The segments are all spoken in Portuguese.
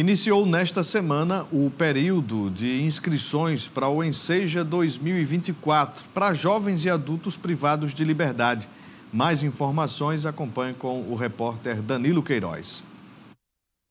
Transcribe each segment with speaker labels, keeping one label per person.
Speaker 1: iniciou nesta semana o período de inscrições para o Enseja 2024 para jovens e adultos privados de liberdade. Mais informações acompanhe com o repórter Danilo Queiroz.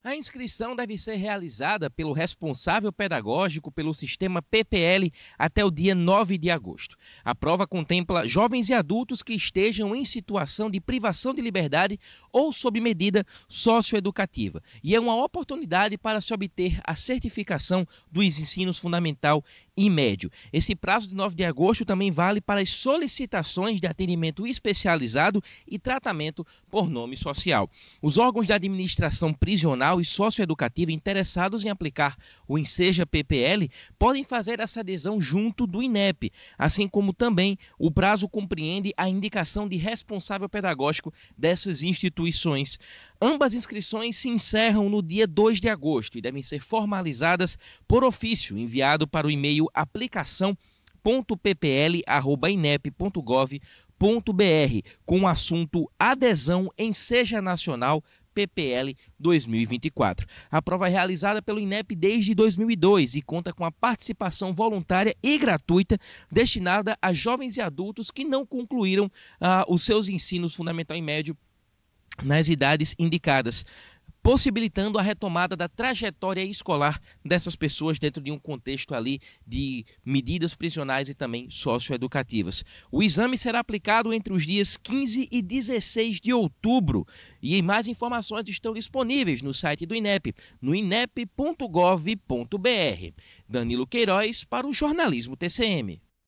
Speaker 2: A inscrição deve ser realizada pelo responsável pedagógico pelo sistema PPL até o dia 9 de agosto. A prova contempla jovens e adultos que estejam em situação de privação de liberdade ou sob medida socioeducativa, e é uma oportunidade para se obter a certificação dos ensinos fundamental e médio. Esse prazo de 9 de agosto também vale para as solicitações de atendimento especializado e tratamento por nome social. Os órgãos da administração prisional e socioeducativa interessados em aplicar o Enseja PPL podem fazer essa adesão junto do INEP, assim como também o prazo compreende a indicação de responsável pedagógico dessas instituições. Ambas inscrições se encerram no dia 2 de agosto e devem ser formalizadas por ofício enviado para o e-mail aplicação com o assunto Adesão em Seja Nacional PPL 2024. A prova é realizada pelo INEP desde 2002 e conta com a participação voluntária e gratuita destinada a jovens e adultos que não concluíram ah, os seus ensinos fundamental e médio nas idades indicadas possibilitando a retomada da trajetória escolar dessas pessoas dentro de um contexto ali de medidas prisionais e também socioeducativas. O exame será aplicado entre os dias 15 e 16 de outubro e mais informações estão disponíveis no site do INEP, no inep.gov.br. Danilo Queiroz para o Jornalismo TCM.